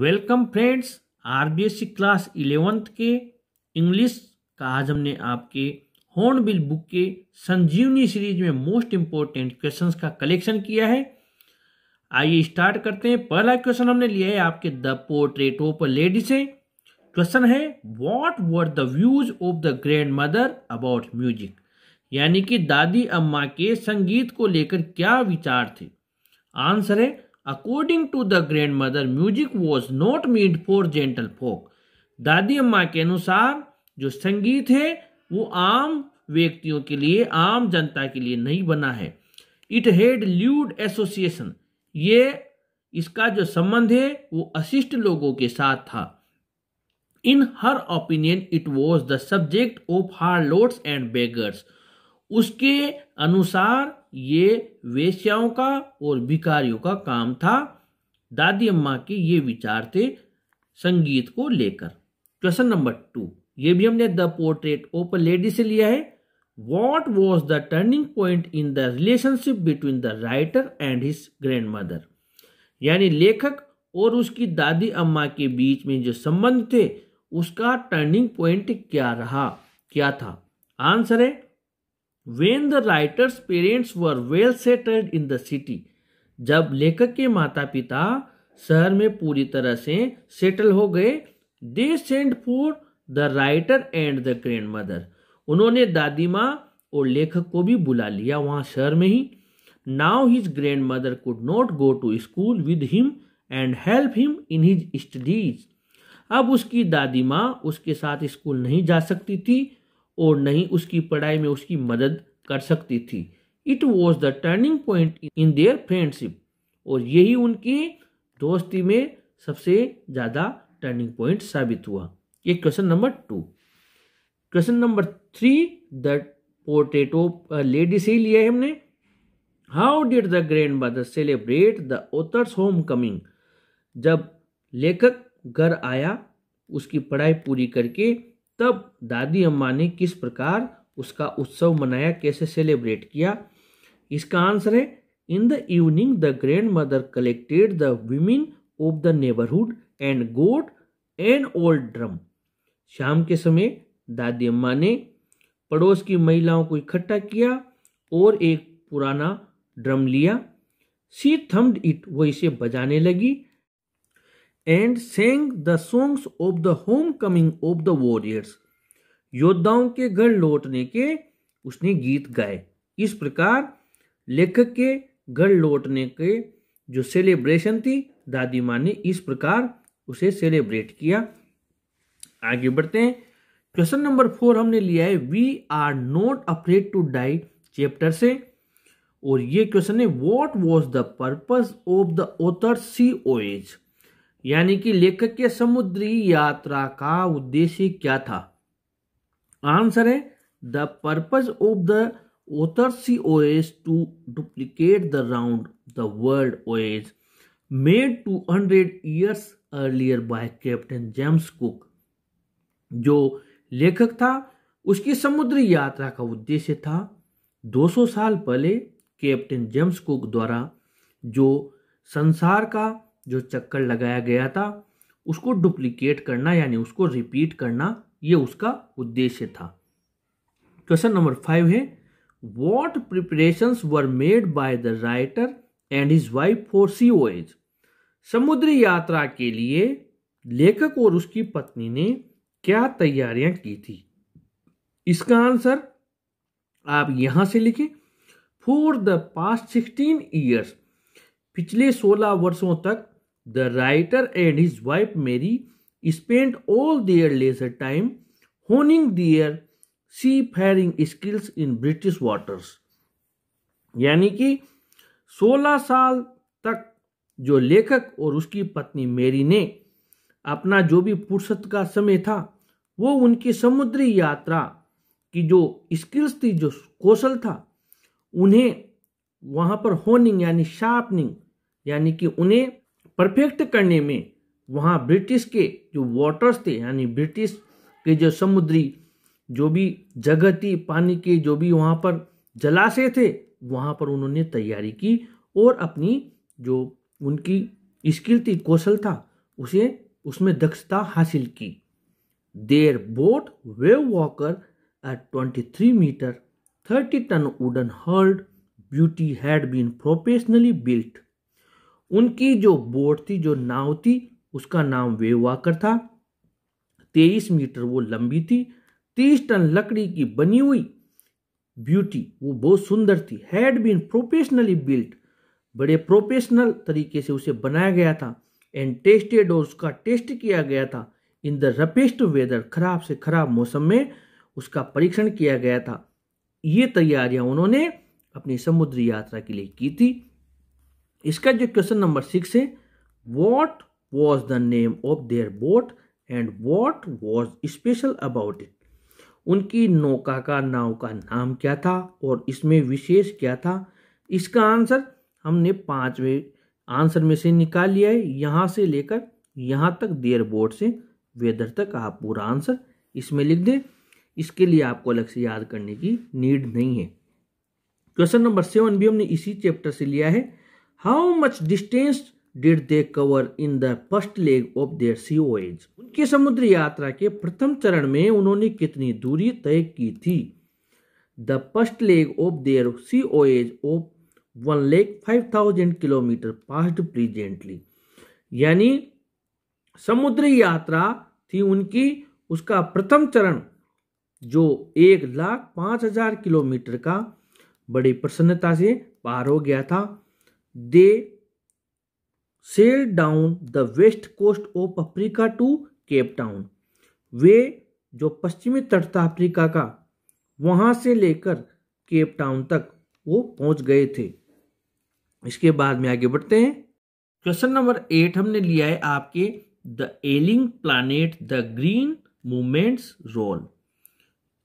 Welcome friends RBSC class eleventh के English का आज हमने आपके हॉर्नबिल बुक के संजीवनी सीरीज में मोस्ट इम्पोर्टेंट क्वेश्चंस का कलेक्शन किया है आइए स्टार्ट करते हैं पहला क्वेश्चन हमने लिया है आपके the portrait of a lady से क्वेश्चन है what were the views of the grandmother about music यानी कि दादी अम्मा के संगीत को लेकर क्या विचार थे आंसर है according to the grandmother music was not meant for gentle folk दादी अम्मा के अनुसार जो संगीत है वो आम व्यक्तियों के लिए आम जनता के लिए नहीं बना है इट हैड ल्यूड एसोसिएशन ये इसका जो संबंध है वो अशिष्ट लोगों के साथ था in her opinion it was the subject of harlots and beggars उसके अनुसार ये वेश्याओं का और भिखारियों का काम था दादी अम्मा के ये विचार थे संगीत को लेकर क्वेश्चन नंबर टू ये भी हमने the portrait of a lady से लिया है what was the turning point in the relationship between the writer and his grandmother यानी लेखक और उसकी दादी अम्मा के बीच में जो संबंध थे उसका टर्निंग पॉइंट क्या रहा क्या था आंसर है when the writer's parents were well settled in the city जब लेखक के माता पिता शहर में पूरी तरह से सेटल हो गए they sent for the writer and the grandmother उन्होंने दादी माँ और लेखक को भी बुला लिया वहाँ शहर में ही now his grandmother could not go to school with him and help him in his studies अब उसकी दादी माँ उसके साथ स्कूल नहीं जा सकती थी और नहीं उसकी पढ़ाई में उसकी मदद कर सकती थी it was the turning point in their friendship और यही उनकी दोस्ती में सबसे ज़्यादा टर्निंग पॉइंट साबित हुआ ये question number two question number three the पोटेटो लेडी से लिया है हमने how did the grandmother celebrate the author's homecoming जब लेखक घर आया उसकी पढ़ाई पूरी करके तब दादी अम्मा ने किस प्रकार उसका उत्सव मनाया कैसे सेलिब्रेट किया इसका आंसर है in the evening the grandmother collected the women of the neighbourhood and got and old drum शाम के समय दादी अम्मा ने पड़ोस की महिलाओं को इकट्ठा किया और एक पुराना ड्रम लिया सी थम्ड इट वो इसे बजाने लगी and sang the songs of the homecoming of the warriors योद्धाओं के घर लौटने के उसने गीत गाए इस प्रकार लेखक के घर लौटने के जो सेलिब्रेशन थी दादी माँ ने इस प्रकार उसे सेलिब्रेट किया आगे बढ़ते हैं क्वेश्चन नंबर फोर हमने लिया है we are not afraid to die chapter से और ये क्वेश्चन है what was the purpose of the author sea voyage यानी कि लेखक के समुद्री यात्रा का उद्देश्य क्या था आंसर है the purpose of the voyage to duplicate the round the world voyage made two hundred years earlier by captain James Cook जो लेखक था उसकी समुद्री यात्रा का उद्देश्य था 200 साल पहले कैप्टन जेम्स कुक द्वारा जो संसार का जो चक्कर लगाया गया था उसको डुप्लीकेट करना यानी उसको रिपीट करना ये उसका उद्देश्य था क्वेश्चन नंबर फाइव है what preparation were made by the writer and his wife for sea voyage समुद्री यात्रा के लिए लेखक और उसकी पत्नी ने क्या तैयारियां की थी इसका आंसर आप यहां से लिखें for the past sixteen years पिछले सोलह वर्षों तक The writer and his wife Mary spent all their leisure time honing their seafaring skills in British waters. यानी कि 16 साल तक जो लेखक और उसकी पत्नी मेरी ने अपना जो भी फुर्सत का समय था वो उनकी समुद्री यात्रा की जो स्किल्स थी जो कौशल था उन्हें वहाँ पर होनिंग यानी शार्पनिंग यानी कि उन्हें परफेक्ट करने में वहाँ ब्रिटिश के जो वाटर्स थे यानी ब्रिटिश के जो समुद्री जो भी जगह थी पानी के जो भी वहाँ पर जलाशय थे वहाँ पर उन्होंने तैयारी की और अपनी जो उनकी स्किल थी कौशल था उसे उसमें दक्षता हासिल की their boat wave walker twenty three metre thirty ton wooden hulled beauty had been professionally built उनकी जो बोट थी जो नाव थी उसका नाम वेवाकर था तेईस मीटर वो लंबी थी तीस टन लकड़ी की बनी हुई ब्यूटी वो बहुत सुंदर थी हैड बीन प्रोफेशनली बिल्ट बड़े प्रोफेशनल तरीके से उसे बनाया गया था एंड टेस्टेड और उसका टेस्ट किया गया था इन द रफेस्ट वेदर खराब से खराब मौसम में उसका परीक्षण किया गया था ये तैयारियां उन्होंने अपनी समुद्री यात्रा के लिए की थी इसका जो क्वेश्चन नंबर सिक्स है what was the name of their boat and what was special about it उनकी नौका का नाव का नाम क्या था और इसमें विशेष क्या था इसका आंसर हमने पांचवें आंसर में से निकाल लिया है यहाँ से लेकर यहाँ तक देयर बोर्ड से वेदर तक आप पूरा आंसर इसमें लिख दें इसके लिए आपको अलग से याद करने की नीड नहीं है क्वेश्चन नंबर सेवन भी हमने इसी चैप्टर से लिया है how much distance did they cover in the first leg of their sea voyage उनकी समुद्री यात्रा के प्रथम चरण में उन्होंने कितनी दूरी तय की थी the first leg of their sea voyage of one leg five thousand kilometre past presently यानी समुद्री यात्रा थी उनकी उसका प्रथम चरण जो एक लाख पाँच हजार किलोमीटर का बड़ी प्रसन्नता से पार हो गया था they sailed down the west coast of Africa to Cape Town. वे जो पश्चिमी तट था अफ्रीका का वहां से लेकर केप टाउन तक वो पहुंच गए थे इसके बाद में आगे बढ़ते हैं क्वेश्चन नंबर एट हमने लिया है आपके the ailing planet the green movement's role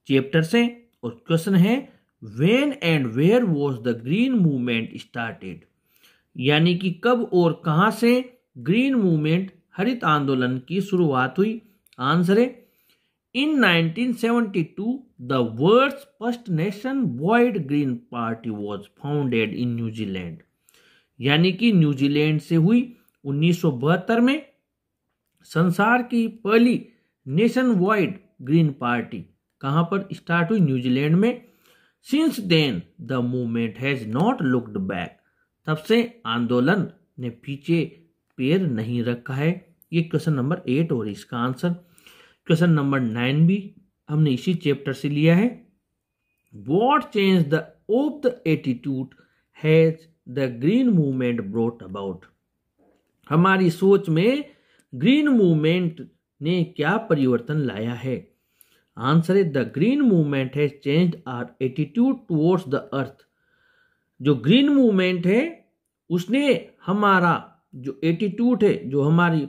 chapter से और क्वेश्चन है when and where was the green movement started यानी कि कब और कहां से ग्रीन मूवमेंट हरित आंदोलन की शुरुआत हुई आंसर है in 1972 the world's first nationwide green party was founded in New Zealand यानी कि न्यूजीलैंड से हुई उन्नीस में संसार की पहली नेशन वाइड ग्रीन पार्टी कहां पर स्टार्ट हुई न्यूजीलैंड में since then the movement has not looked back तब से आंदोलन ने पीछे पैर नहीं रखा है ये क्वेश्चन नंबर एट और इसका आंसर क्वेश्चन नंबर नाइन भी हमने इसी चैप्टर से लिया है what change the of the attitude has the green movement brought about हमारी सोच में ग्रीन मूवमेंट ने क्या परिवर्तन लाया है answer is the green movement has change our attitude towards the earth जो ग्रीन मूवमेंट है उसने हमारा जो एटीट्यूड है जो हमारी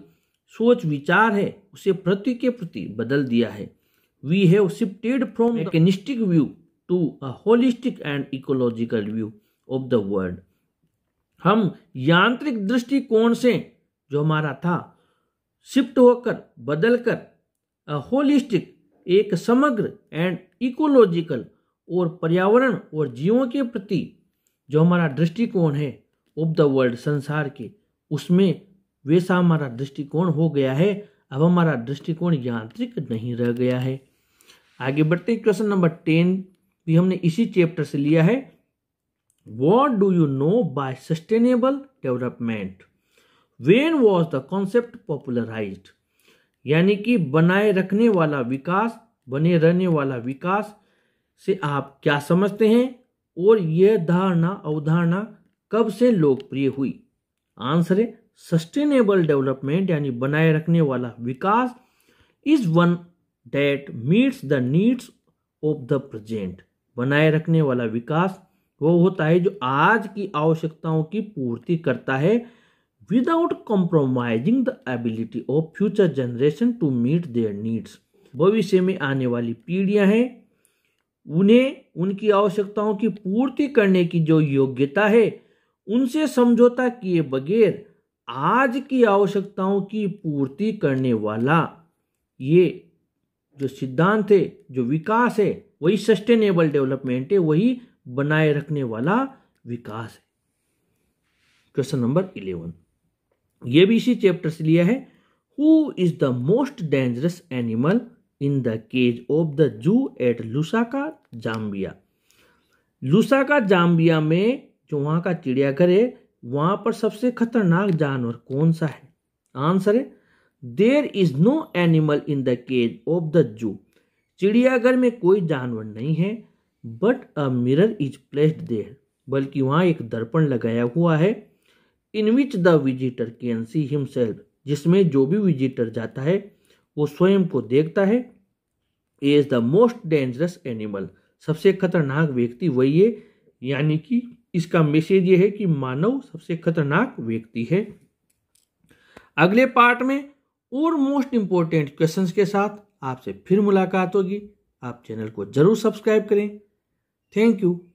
सोच विचार है उसे प्रति के प्रति बदल दिया है we have shifted from mechanistic view to a holistic and ecological view of the world हम यांत्रिक दृष्टिकोण से जो हमारा था शिफ्ट होकर बदलकर अ होलिस्टिक एक समग्र एंड इकोलॉजिकल और पर्यावरण और जीवों के प्रति जो हमारा दृष्टिकोण है ऑफ द वर्ल्ड संसार के उसमें वैसा हमारा दृष्टिकोण हो गया है अब हमारा दृष्टिकोण यांत्रिक नहीं रह गया है आगे बढ़ते क्वेश्चन नंबर टेन भी हमने इसी चैप्टर से लिया है what do you know by sustainable development when was the concept popularise यानी कि बनाए रखने वाला विकास बने रहने वाला विकास से आप क्या समझते हैं और यह धारणा अवधारणा कब से लोकप्रिय हुई आंसर है सस्टेनेबल डेवलपमेंट यानी बनाए रखने वाला विकास is one that meets the needs of the present बनाए रखने वाला विकास वो होता है जो आज की आवश्यकताओं की पूर्ति करता है without compromising the ability of future generation to meet their needs भविष्य में आने वाली पीढ़ियां हैं उन्हें उनकी आवश्यकताओं की पूर्ति करने की जो योग्यता है उनसे समझौता किए बगैर आज की आवश्यकताओं की पूर्ति करने वाला ये जो सिद्धांत है जो विकास है वही सस्टेनेबल डेवलपमेंट है वही बनाए रखने वाला विकास है क्वेश्चन नंबर इलेवन ये भी इसी चैप्टर से लिया है who is the most dangerous animal in the cage of the zoo at lusaka Zambia Lusaka Zambia में जो वहाँ का चिड़ियाघर है वहाँ पर सबसे खतरनाक जानवर कौन सा है आंसर है there is no animal in the cage of the zoo चिड़ियाघर में कोई जानवर नहीं है but a mirror is placed there बल्कि वहाँ एक दर्पण लगाया हुआ है in which the visitor can see himself जिसमें जो भी विजिटर जाता है वो स्वयं को देखता है he is the most dangerous animal सबसे खतरनाक व्यक्ति वही है यानी कि इसका मैसेज ये है कि मानव सबसे खतरनाक व्यक्ति है अगले पार्ट में और मोस्ट इंपॉर्टेंट क्वेश्चंस के साथ आपसे फिर मुलाकात होगी आप चैनल को जरूर सब्सक्राइब करें थैंक यू